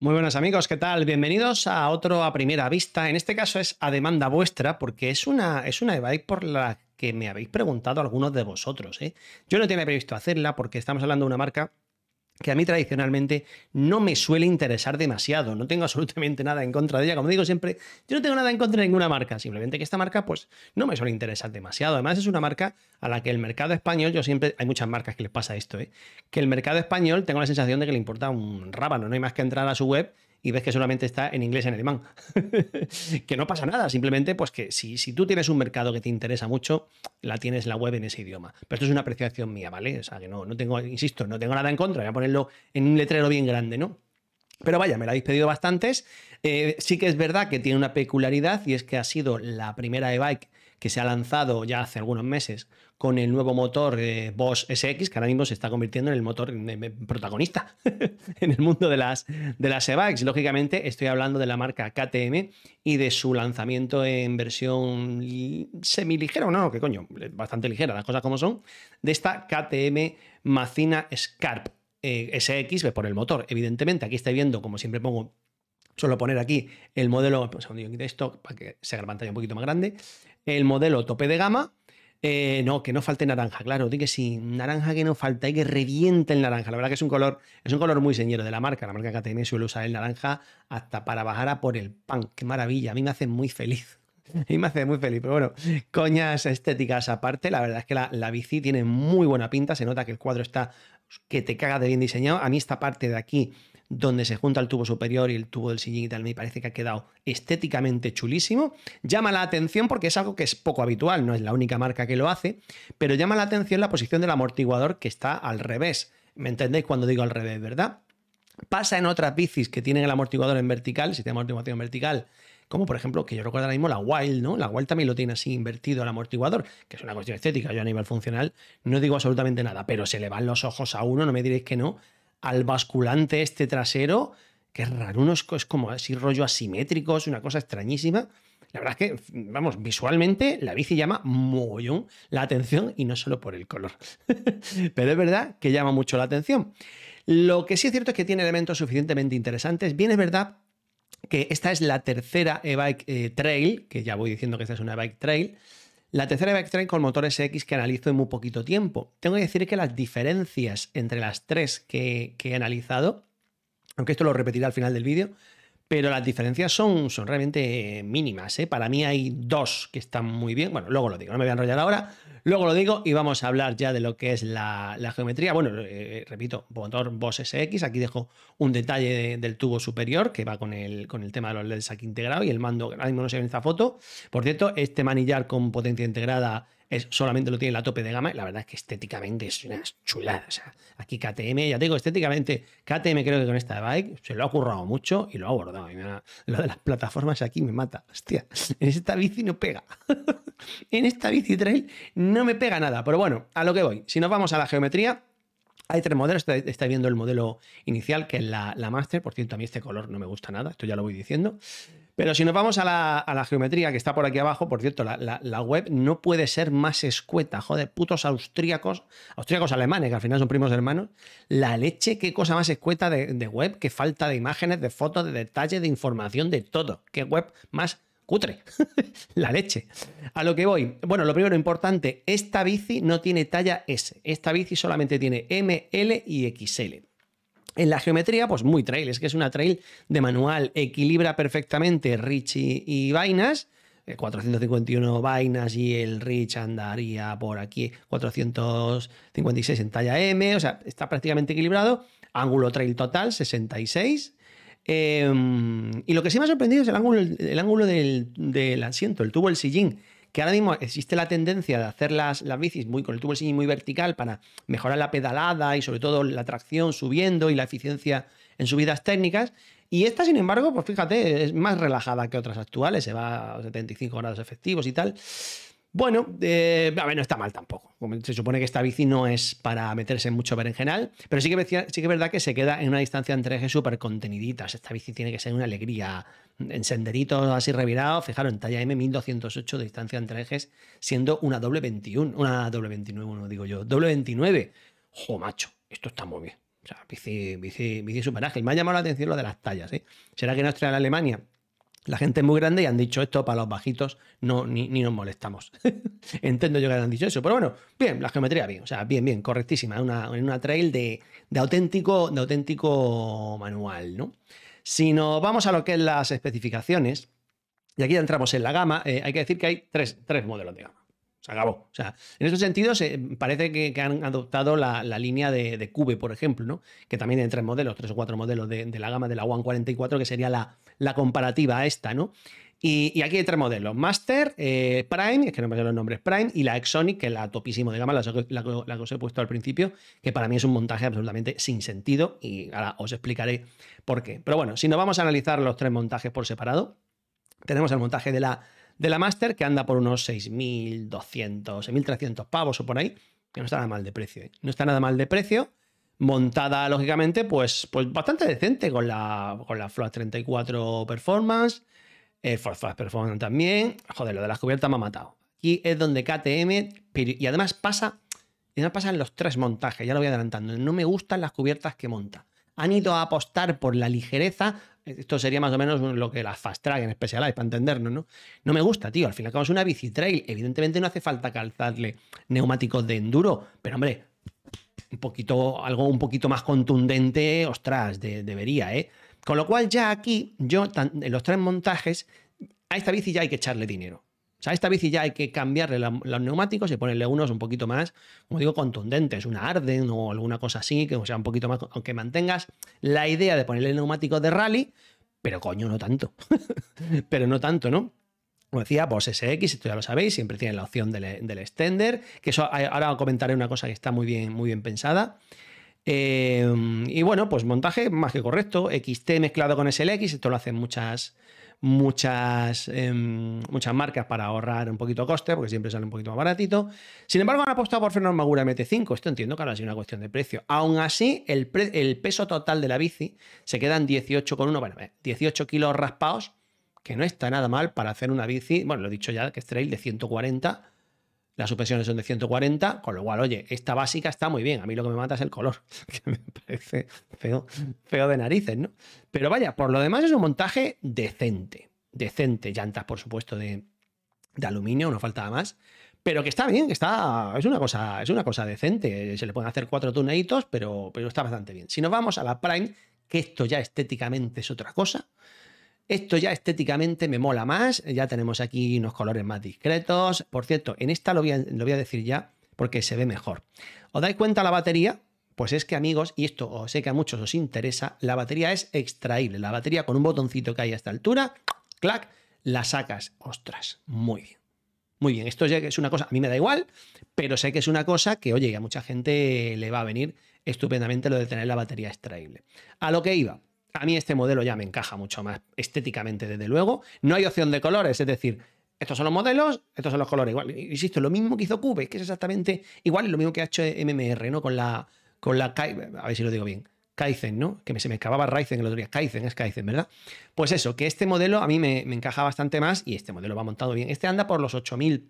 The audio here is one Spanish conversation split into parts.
Muy buenos amigos, ¿qué tal? Bienvenidos a otro a primera vista. En este caso es a demanda vuestra porque es una, es una e por la que me habéis preguntado algunos de vosotros. ¿eh? Yo no tenía previsto hacerla porque estamos hablando de una marca que a mí tradicionalmente no me suele interesar demasiado, no tengo absolutamente nada en contra de ella, como digo siempre, yo no tengo nada en contra de ninguna marca, simplemente que esta marca pues no me suele interesar demasiado, además es una marca a la que el mercado español, yo siempre, hay muchas marcas que les pasa esto, ¿eh? que el mercado español tengo la sensación de que le importa un rábano, no hay más que entrar a su web y ves que solamente está en inglés y en alemán. que no pasa nada, simplemente pues que si, tú tienes un mercado que te interesa mucho, la tienes la web en ese idioma. Pero esto es una apreciación mía, ¿vale? O sea, que no, no tengo, insisto, no tengo nada en contra, voy a ponerlo en un letrero bien grande, ¿no? Pero vaya, me la habéis pedido bastantes. Eh, sí que es verdad que tiene una peculiaridad y es que ha sido la primera e-bike que se ha lanzado ya hace algunos meses con el nuevo motor Boss SX, que ahora mismo se está convirtiendo en el motor protagonista en el mundo de las, de las e Lógicamente, estoy hablando de la marca KTM y de su lanzamiento en versión semiligera, o no, que coño, bastante ligera, las cosas como son, de esta KTM Macina Scarp. Eh, SX, por el motor, evidentemente. Aquí estáis viendo, como siempre pongo suelo poner aquí el modelo, un segundo, esto para que se haga la pantalla un poquito más grande, el modelo tope de gama eh, no, que no falte naranja, claro, que sí, naranja que no falta, hay que reviente el naranja. La verdad que es un color, es un color muy señero de la marca. La marca KTM H&M suele usar el naranja hasta para bajar a por el pan. Qué maravilla, a mí me hace muy feliz. a mí me hace muy feliz, pero bueno, coñas estéticas aparte, la verdad es que la, la bici tiene muy buena pinta, se nota que el cuadro está que te caga de bien diseñado. A mí esta parte de aquí donde se junta el tubo superior y el tubo del sillín y tal, me parece que ha quedado estéticamente chulísimo. Llama la atención porque es algo que es poco habitual, no es la única marca que lo hace, pero llama la atención la posición del amortiguador que está al revés. ¿Me entendéis cuando digo al revés, verdad? Pasa en otras bicis que tienen el amortiguador en vertical, si de amortiguación vertical, como por ejemplo, que yo recuerdo ahora mismo la Wild, ¿no? La Wild también lo tiene así invertido el amortiguador, que es una cuestión estética, yo a nivel funcional no digo absolutamente nada, pero se le van los ojos a uno, no me diréis que no, al basculante este trasero, que es raro, es, como así rollo asimétrico, es una cosa extrañísima. La verdad es que, vamos, visualmente la bici llama muy la atención y no solo por el color. Pero es verdad que llama mucho la atención. Lo que sí es cierto es que tiene elementos suficientemente interesantes. Bien, es verdad que esta es la tercera e-bike eh, trail, que ya voy diciendo que esta es una e bike trail, la tercera backtrain con motores X que analizo en muy poquito tiempo. Tengo que decir que las diferencias entre las tres que, que he analizado, aunque esto lo repetiré al final del vídeo, pero las diferencias son, son realmente mínimas. ¿eh? Para mí hay dos que están muy bien. Bueno, luego lo digo, no me voy a enrollar ahora. Luego lo digo y vamos a hablar ya de lo que es la, geometría. Bueno, eh, eh, repito, motor Boss SX. Aquí dejo un detalle del tubo superior que va con el, con el tema de los LEDs aquí integrado y el mando, ahora mismo no se ve en esta foto. Por cierto, este manillar con potencia integrada solamente lo tiene la tope de gama y la verdad es que estéticamente es una chulada. O sea, aquí KTM, ya te digo, estéticamente, KTM creo que con esta bike se lo ha currado mucho y lo ha abordado. lo de las plataformas aquí me mata. Hostia, en esta bici no pega. en esta bici trail no me pega nada. Pero bueno, a lo que voy. Si nos vamos a la geometría, hay tres modelos, estáis viendo el modelo inicial, que es la, Master. Por cierto, a mí este color no me gusta nada, esto ya lo voy diciendo. Pero si nos vamos a la, a la, geometría que está por aquí abajo, por cierto, la, web no puede ser más escueta. Joder, putos austríacos, austríacos alemanes, que al final son primos hermanos. La leche, qué cosa más escueta de, de web, qué falta de imágenes, de fotos, de detalles, de información, de todo. Qué web más cutre, la leche. A lo que voy. Bueno, lo primero importante, esta bici no tiene talla S, esta bici solamente tiene M, L y XL. En la geometría, pues muy trail, es que es una trail de manual, equilibra perfectamente Richie y vainas. 451 eh, vainas y el Rich andaría por aquí 456 en talla M, o sea, está prácticamente equilibrado. Ángulo trail total 66, Em, y lo que sí me ha sorprendido es el ángulo, ángulo del, asiento, el tubo, el sillín, que ahora mismo existe la tendencia de hacer las, bicis muy, con el tubo, del sillín muy vertical para mejorar la pedalada y sobre todo la tracción subiendo y la eficiencia en subidas técnicas. Y esta, sin embargo, pues fíjate, es más relajada que otras actuales, se va a 75 grados efectivos y tal. Bueno, eh, a ver, no está mal tampoco. Se supone que esta bici no es para meterse en mucho berenjenal, pero sí que, sí que es verdad que se queda en una distancia entre ejes súper contenidita. Esta bici tiene que ser una alegría. En senderitos así revirados, fijaros, en talla M 1208 de distancia entre ejes, siendo una doble 21, una doble 29, no digo yo, doble 29. Jo, macho, esto está muy bien. O sea, bici, bici, bici super ágil. Me ha llamado la atención lo de las tallas, ¿eh? ¿Será que no trae en Alemania? La gente es muy grande y han dicho esto para los bajitos, no, ni, nos molestamos. Entiendo yo que han dicho eso, pero bueno, bien, la geometría bien, o sea, bien, bien, correctísima, en una, trail de, auténtico, de auténtico manual, ¿no? Si nos vamos a lo que es las especificaciones, y aquí ya entramos en la gama, eh, hay que decir que hay tres, tres modelos de acabó. O sea, en ese sentido eh, parece que, han adoptado la, línea de, Cube, por ejemplo, ¿no? Que también tiene tres modelos, tres o cuatro modelos de, la gama de la One 44, que sería la, la comparativa a esta, ¿no? Y, aquí hay tres modelos: Master, eh, Prime, es que no me los nombres, Prime, y la Exonic, que es la topísimo de gama, la, que os he puesto al principio, que para mí es un montaje absolutamente sin sentido, y ahora os explicaré por qué. Pero bueno, si nos vamos a analizar los tres montajes por separado, tenemos el montaje de la de la Master, que anda por unos 6.200, 6.300 pavos o por ahí, que no está nada mal de precio. ¿eh? No está nada mal de precio. Montada, lógicamente, pues, pues bastante decente con la, con la 34 Performance, el eh, Performance también. Joder, lo de las cubiertas me ha matado. Aquí es donde KTM, y además pasa, y además pasan los tres montajes, ya lo voy adelantando. No me gustan las cubiertas que monta han ido a apostar por la ligereza. Esto sería más o menos lo que las Fast Track en hay para entendernos, ¿no? No me gusta, tío. Al final y es una bici trail. Evidentemente no hace falta calzarle neumáticos de enduro, pero hombre, un poquito, algo un poquito más contundente, ostras, debería, ¿eh? Con lo cual ya aquí, yo, en los tres montajes, a esta bici ya hay que echarle dinero. O sea, esta bici ya hay que cambiarle los neumáticos y ponerle unos un poquito más, como digo, contundentes, una Arden o alguna cosa así, que sea un poquito más, aunque mantengas la idea de ponerle neumático de rally, pero coño, no tanto. pero no tanto, ¿no? Como decía, pues SX, esto ya lo sabéis, siempre tienen la opción del, extender, que eso eh, ahora comentaré una cosa que está muy bien, muy bien pensada. Eh, y bueno, pues montaje más que correcto, XT mezclado con SLX, esto lo hacen muchas, muchas, em, muchas marcas para ahorrar un poquito coste, porque siempre sale un poquito más baratito. Sin embargo, han apostado por frenos Magura MT5. Esto entiendo que ahora sí una cuestión de precio. Aún así, el, peso total de la bici se queda en 18,1, bueno, 18 eh, kilos raspados, que no está nada mal para hacer una bici, bueno, lo he dicho ya, que es trail de 140 las suspensiones son de 140, con lo cual, oye, esta básica está muy bien. A mí lo que me mata es el color, que me parece feo, feo de narices, ¿no? Pero vaya, por lo demás es un montaje decente. Decente. Llantas, por supuesto, de, de aluminio, no faltaba más. Pero que está bien, que está. Es una cosa, es una cosa decente. Se le pueden hacer cuatro tuneitos, pero, pero está bastante bien. Si nos vamos a la Prime, que esto ya estéticamente es otra cosa. Esto ya estéticamente me mola más, ya tenemos aquí unos colores más discretos. Por cierto, en esta lo voy a, decir ya porque se ve mejor. ¿Os dais cuenta la batería? Pues es que amigos, y esto sé que a muchos os interesa, la batería es extraíble. La batería con un botoncito que hay a esta altura, clac, la sacas. Ostras, muy bien. Muy bien, esto ya es una cosa, a mí me da igual, pero sé que es una cosa que, oye, a mucha gente le va a venir estupendamente lo de tener la batería extraíble. A lo que iba, a mí este modelo ya me encaja mucho más estéticamente, desde luego. No hay opción de colores, es decir, estos son los modelos, estos son los colores. Igual, insisto, lo mismo que hizo Cube, que es exactamente igual lo mismo que ha hecho MMR, ¿no? Con la, con la, a ver si lo digo bien, Kaizen, ¿no? Que se me excavaba Ryzen el otro día. Kaizen es Kaizen, ¿verdad? Pues eso, que este modelo a mí me, encaja bastante más y este modelo va montado bien. Este anda por los 8000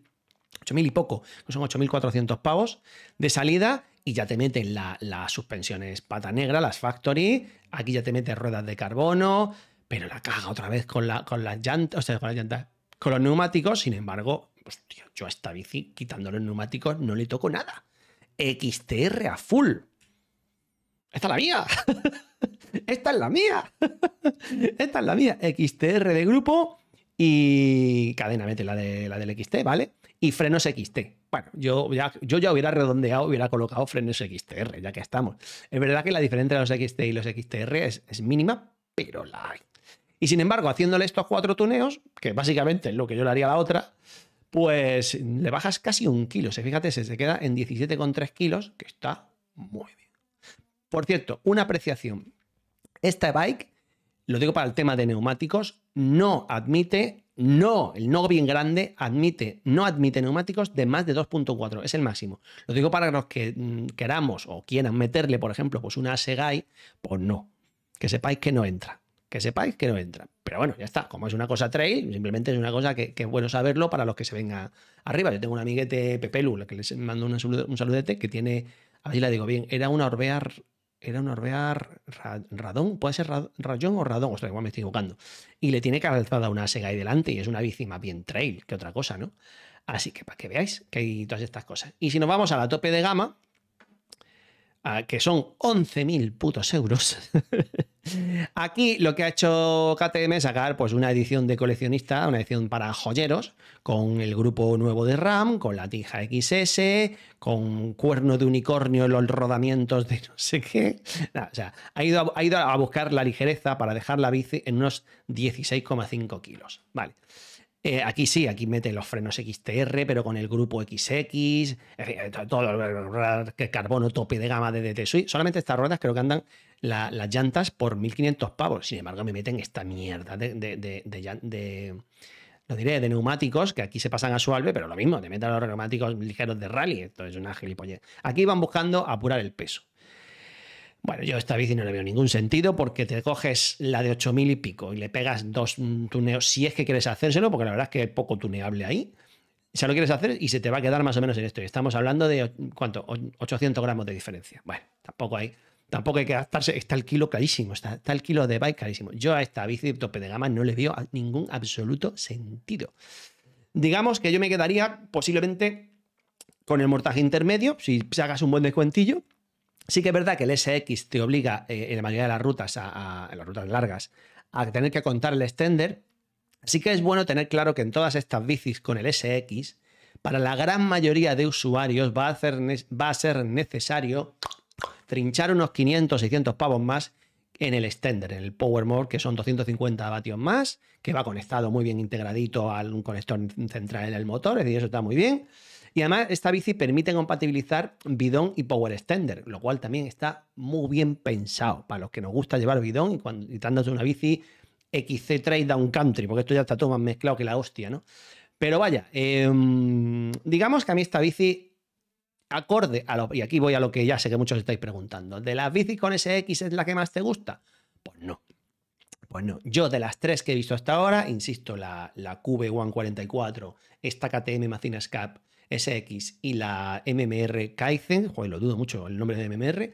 8.000 y poco, son 8.400 pavos de salida y ya te meten las suspensiones pata negra, las factory, aquí ya te metes ruedas de carbono, pero la caga otra vez con, la, con las llantas, o sea, con las llantas, con los neumáticos, sin embargo, yo a esta bici, quitando los neumáticos, no le toco nada. XTR a full. Esta es la mía. Esta es la mía. Esta es la mía. XTR de grupo y cadena, mete la, de, la del XT, ¿vale? Y frenos XT. Bueno, yo ya, yo ya hubiera redondeado, hubiera colocado frenos XTR, ya que estamos. Es verdad que la diferencia entre los XT y los XTR es, mínima, pero la hay. Y sin embargo, haciéndole estos cuatro tuneos, que básicamente es lo que yo le haría a la otra, pues le bajas casi un kilo. fíjate, se queda en 17,3 kilos, que está muy bien. Por cierto, una apreciación. Esta bike, lo digo para el tema de neumáticos, no admite no, el no bien grande admite, no admite neumáticos de más de 2.4, es el máximo. Lo digo para los que mm, queramos o quieran meterle, por ejemplo, pues una Segai, pues no, que sepáis que no entra, que sepáis que no entra. Pero bueno, ya está, como es una cosa trail, simplemente es una cosa que, es bueno saberlo para los que se venga arriba. Yo tengo un amiguete Pepelu, que les mando un, saludete, que tiene, a ver si la digo bien, era una Orbear era un orbear radón, puede ser rayón o radón, o sea, igual me estoy equivocando. Y le tiene calzada una Sega ahí delante y es una bici más bien trail que otra cosa, ¿no? Así que para que veáis que hay todas estas cosas. Y si nos vamos a la tope de gama, que son 11.000 putos euros, Aquí lo que ha hecho KTM es sacar pues, una edición de coleccionista, una edición para joyeros, con el grupo nuevo de RAM, con la tija XS, con cuerno de unicornio en los rodamientos de no sé qué. o sea, ha ido, a, ido a buscar la ligereza para dejar la bici en unos 16,5 kilos. Vale. Eh, aquí sí, aquí mete los frenos XTR, pero con el grupo XX, eh, todo el carbono tope de gama de DT Solamente estas ruedas creo que andan las llantas por 1500 pavos. Sin embargo, me meten esta mierda de, de, lo diré, de neumáticos, que aquí se pasan a su suave, pero lo mismo, te meten los neumáticos ligeros de rally, esto es una gilipollez. Aquí van buscando apurar el peso. Bueno, yo esta bici no le veo ningún sentido porque te coges la de 8000 y pico y le pegas dos mm, tuneos, si es que quieres hacérselo, porque la verdad es que es poco tuneable ahí. si lo quieres hacer y se te va a quedar más o menos en esto. Y estamos hablando de, ¿cuánto? 800 gramos de diferencia. Bueno, tampoco hay Tampoco hay que adaptarse. Está el kilo carísimo. Está, el kilo de bike carísimo. Yo a esta bici tope de gama no le veo ningún absoluto sentido. Digamos que yo me quedaría posiblemente con el mortaje intermedio, si sacas un buen descuentillo. Sí que es verdad que el SX te obliga eh, en la mayoría de las rutas, a, las rutas largas, a tener que contar el extender. Así que es bueno tener claro que en todas estas bicis con el SX, para la gran mayoría de usuarios va a, va a ser necesario trinchar unos 500, 600 pavos más en el extender, en el Power More, que son 250 vatios más, que va conectado muy bien integradito a un conector central en el motor, es decir, eso está muy bien. Y además esta bici permite compatibilizar bidón y power extender, lo cual también está muy bien pensado para los que nos gusta llevar bidón y cuando de una bici xc Trade Down Country, porque esto ya está todo más mezclado que la hostia, ¿no? Pero vaya, em, digamos que a mí esta bici acorde a lo, y aquí voy a lo que ya sé que muchos estáis preguntando, ¿de las bicis con SX es la que más te gusta? Pues no. Pues no, yo de las tres que he visto hasta ahora, insisto, la, la QB144, esta KTM Macinas Cap SX y la MMR Kaizen, joder, lo dudo mucho el nombre de MMR,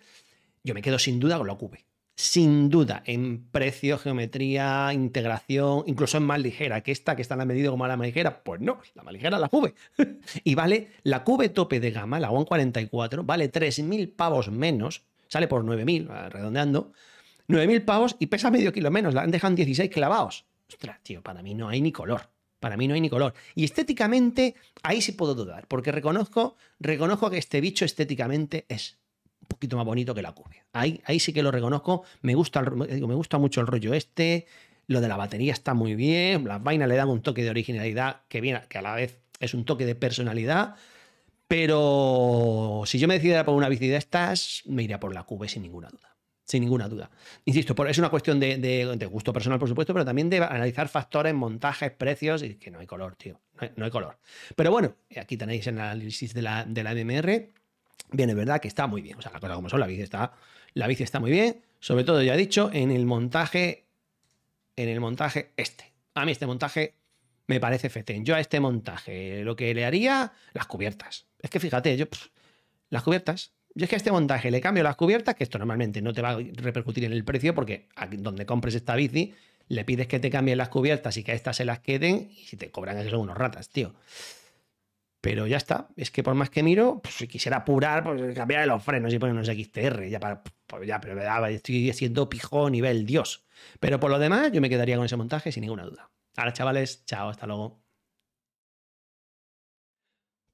yo me quedo sin duda con la QB sin duda, en precio, geometría, integración, incluso en más ligera, que esta que está la medida como la más pues no, la más ligera la cube. y vale, la cube tope de gama, la One 44, vale 3.000 pavos menos, sale por 9.000, redondeando, 9.000 pavos y pesa medio kilo menos, la han dejado 16 clavados. Ostras, tío, para mí no hay ni color. Para mí no hay ni color. Y estéticamente, ahí sí puedo dudar, porque reconozco, reconozco que este bicho estéticamente es poquito más bonito que la cube. Ahí, sí que lo reconozco. Me gusta, me gusta mucho el rollo este. Lo de la batería está muy bien. Las vainas le dan un toque de originalidad que, viene, que a la vez es un toque de personalidad. Pero si yo me decidiera por una bici de estas, me iría por la cube sin ninguna duda. Sin ninguna duda. Insisto, por, es una cuestión de, gusto personal, por supuesto, pero también de analizar factores, montajes, precios, y que no hay color, tío. No hay, color. Pero bueno, aquí tenéis el análisis de la, de la MMR bien, es verdad que está muy bien. O sea, la cosa como son, la bici está, la bici está muy bien. Sobre todo, ya he dicho, en el montaje, en el montaje este. A mí este montaje me parece fetén. Yo a este montaje lo que le haría, las cubiertas. Es que fíjate, yo, las cubiertas. Yo es que a este montaje le cambio las cubiertas, que esto normalmente no te va a repercutir en el precio, porque aquí donde compres esta bici, le pides que te cambien las cubiertas y que a estas se las queden, y si te cobran, eso son unos ratas, tío. Pero ya está, es que por más que miro, pues, si quisiera apurar, pues cambiar los frenos y poner unos XTR, ya para, pues, ya, pero ah, estoy siendo pijón nivel dios. Pero por lo demás, yo me quedaría con ese montaje sin ninguna duda. Ahora, chavales, chao, hasta luego.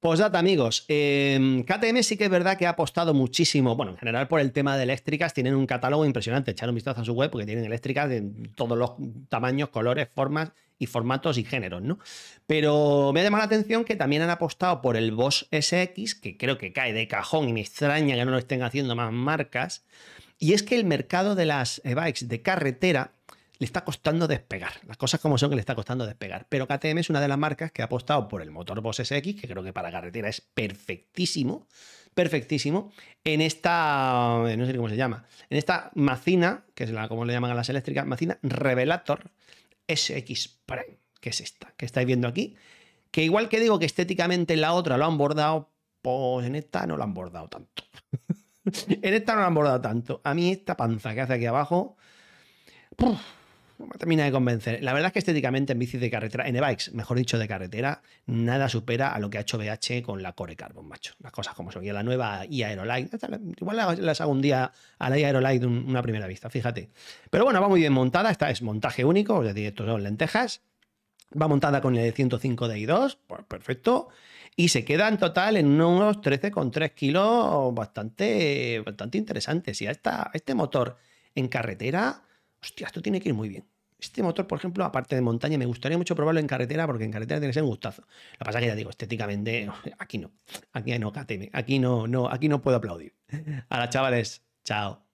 data amigos. KTM em, sí que es verdad que ha apostado muchísimo, bueno, en general por el tema de eléctricas, tienen un catálogo impresionante. Echar un vistazo a su web porque tienen eléctricas de todos los tamaños, colores, formas y formatos y géneros, ¿no? Pero me ha llamado la atención que también han apostado por el Boss SX, que creo que cae de cajón y me extraña que no lo estén haciendo más marcas. Y es que el mercado de las bikes de carretera le está costando despegar. Las cosas como son que le está costando despegar. Pero KTM es una de las marcas que ha apostado por el motor Boss SX, que creo que para carretera es perfectísimo. Perfectísimo. En esta. Eh, no sé cómo se llama. En esta macina, que es la como le llaman a las eléctricas, macina Revelator, SX Prime, que es esta, que estáis viendo aquí. Que igual que digo que estéticamente en la otra lo han bordado, pues en esta no lo han bordado tanto. en esta no lo han bordado tanto. A mí esta panza que hace aquí abajo termina de convencer. La verdad es que estéticamente en bicis de carretera, en e-bikes, mejor dicho, de carretera, nada supera a lo que ha hecho BH con la Core Carbon, macho. Las cosas como son. Y la nueva e Aerolite, igual las hago un día a la e Aerolite una primera vista, fíjate. Pero bueno, va muy bien montada. Esta es montaje único, es decir, estos son lentejas. Va montada con el 105 de 2 pues perfecto. Y se queda en total en unos 13,3 kilos, bastante, bastante interesante. Si a, a este motor en carretera, hostia, esto tiene que ir muy bien. Este motor, por ejemplo, aparte de montaña, me gustaría mucho probarlo en carretera, porque en carretera tiene que ser un gustazo. Lo que pasa es que ya digo, estéticamente, aquí no. Aquí no, KTM. Aquí no, no, aquí no puedo aplaudir. A las chavales, chao.